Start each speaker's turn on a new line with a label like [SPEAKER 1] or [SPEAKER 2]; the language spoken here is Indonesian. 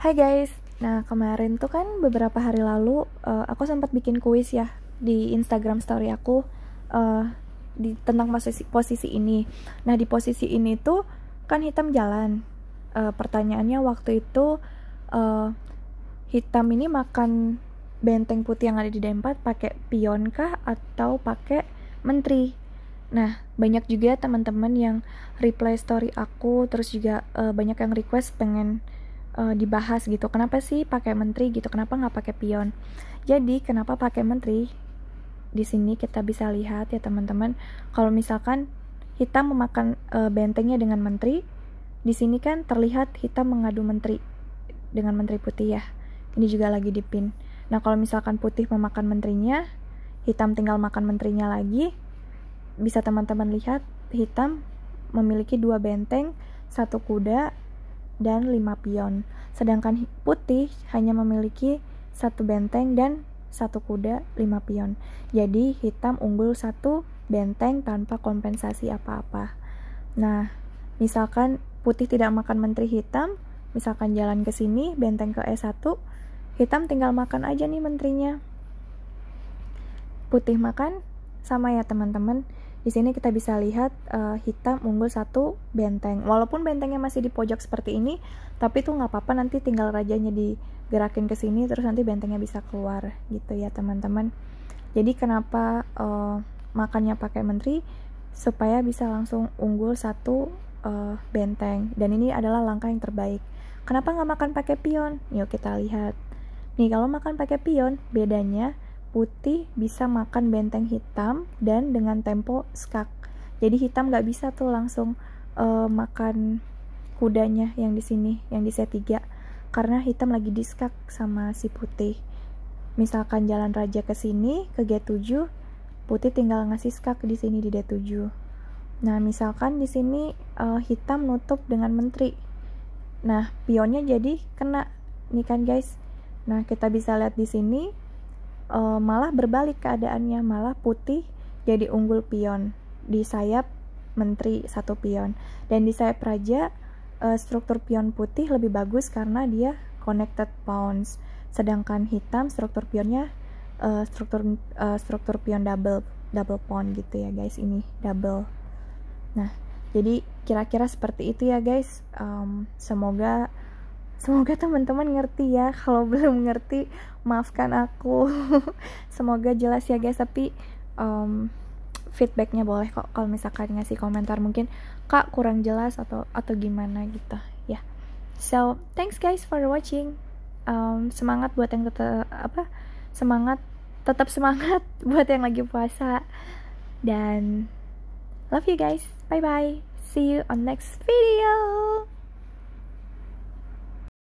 [SPEAKER 1] Hai guys, nah kemarin tuh kan beberapa hari lalu uh, aku sempat bikin kuis ya di Instagram Story aku uh, di tentang posisi posisi ini. Nah di posisi ini tuh kan hitam jalan. Uh, pertanyaannya waktu itu uh, hitam ini makan benteng putih yang ada di dempat pakai pion kah atau pakai menteri? Nah, banyak juga teman-teman yang reply story aku, terus juga uh, banyak yang request pengen uh, dibahas gitu. Kenapa sih pakai menteri gitu? Kenapa nggak pakai pion? Jadi kenapa pakai menteri? Di sini kita bisa lihat ya teman-teman, kalau misalkan hitam memakan uh, bentengnya dengan menteri, di sini kan terlihat hitam mengadu menteri dengan menteri putih ya. Ini juga lagi dipin Nah kalau misalkan putih memakan menterinya, hitam tinggal makan menterinya lagi. Bisa teman-teman lihat hitam memiliki dua benteng, satu kuda, dan 5 pion. Sedangkan putih hanya memiliki satu benteng dan satu kuda 5 pion. Jadi hitam unggul satu benteng tanpa kompensasi apa-apa. Nah, misalkan putih tidak makan menteri hitam, misalkan jalan ke sini benteng ke E1, hitam tinggal makan aja nih menterinya. Putih makan sama ya teman-teman. Di sini kita bisa lihat uh, hitam unggul satu benteng. Walaupun bentengnya masih di pojok seperti ini, tapi itu nggak apa-apa nanti tinggal rajanya digerakin ke sini terus nanti bentengnya bisa keluar gitu ya teman-teman. Jadi kenapa uh, makannya pakai menteri supaya bisa langsung unggul satu uh, benteng. Dan ini adalah langkah yang terbaik. Kenapa nggak makan pakai pion? Yuk kita lihat. Nih kalau makan pakai pion bedanya putih bisa makan benteng hitam dan dengan tempo skak. Jadi hitam nggak bisa tuh langsung uh, makan kudanya yang di sini, yang di set 3 karena hitam lagi diskak sama si putih. Misalkan jalan raja ke sini ke G7, putih tinggal ngasih skak di sini di D7. Nah, misalkan di sini uh, hitam nutup dengan menteri. Nah, pionnya jadi kena nih kan guys. Nah, kita bisa lihat di sini uh, malah berbalik keadaannya malah putih jadi unggul pion di sayap menteri satu pion dan di sayap raja uh, struktur pion putih lebih bagus karena dia connected pawns sedangkan hitam struktur pionnya uh, struktur uh, struktur pion double double pawn gitu ya guys ini double nah jadi kira-kira seperti itu ya guys um, semoga Semoga teman-teman ngerti ya. Kalau belum ngerti, maafkan aku. Semoga jelas ya guys. Tapi um, feedbacknya boleh kok. Kalau misalkan ngasih komentar mungkin kak kurang jelas atau atau gimana gitu ya. Yeah. So thanks guys for watching. Um, semangat buat yang tetap apa? Semangat tetap semangat buat yang lagi puasa dan love you guys. Bye bye. See you on next video.